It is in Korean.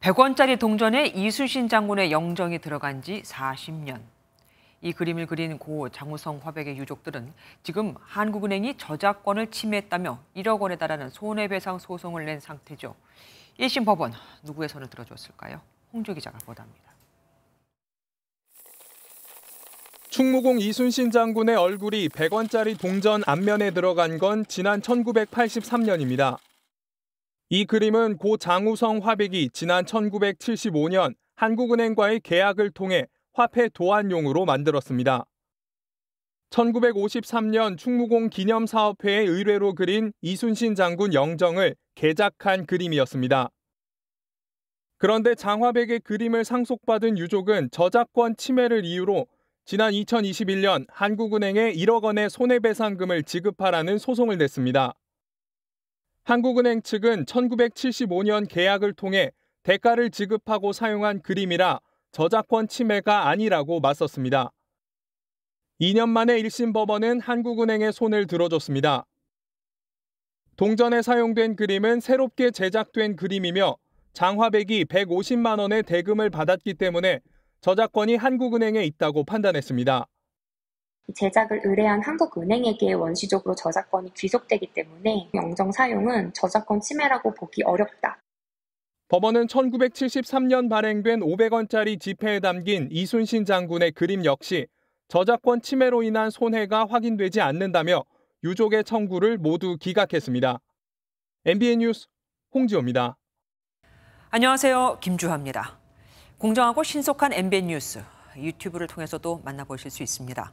100원짜리 동전에 이순신 장군의 영정이 들어간 지 40년. 이 그림을 그린 고 장우성 화백의 유족들은 지금 한국은행이 저작권을 침해했다며 1억 원에 달하는 손해배상 소송을 낸 상태죠. 1심 법원 누구의 손을 들어줬을까요? 홍주 기자가 보답합니다 충무공 이순신 장군의 얼굴이 100원짜리 동전 앞면에 들어간 건 지난 1983년입니다. 이 그림은 고 장우성 화백이 지난 1975년 한국은행과의 계약을 통해 화폐 도안용으로 만들었습니다. 1953년 충무공 기념사업회의 의뢰로 그린 이순신 장군 영정을 개작한 그림이었습니다. 그런데 장화백의 그림을 상속받은 유족은 저작권 침해를 이유로 지난 2021년 한국은행에 1억 원의 손해배상금을 지급하라는 소송을 냈습니다. 한국은행 측은 1975년 계약을 통해 대가를 지급하고 사용한 그림이라 저작권 침해가 아니라고 맞섰습니다. 2년 만에 1심 법원은 한국은행의 손을 들어줬습니다. 동전에 사용된 그림은 새롭게 제작된 그림이며 장화백이 150만 원의 대금을 받았기 때문에 저작권이 한국은행에 있다고 판단했습니다. 제작을 의뢰한 한국은행에게 원시적으로 저작권이 귀속되기 때문에 영정 사용은 저작권 침해라고 보기 어렵다. 법원은 1973년 발행된 500원짜리 지폐에 담긴 이순신 장군의 그림 역시 저작권 침해로 인한 손해가 확인되지 않는다며 유족의 청구를 모두 기각했습니다. MBN 뉴스 홍지호입니다. 안녕하세요. 김주화입니다. 공정하고 신속한 MBN 뉴스 유튜브를 통해서도 만나보실 수 있습니다.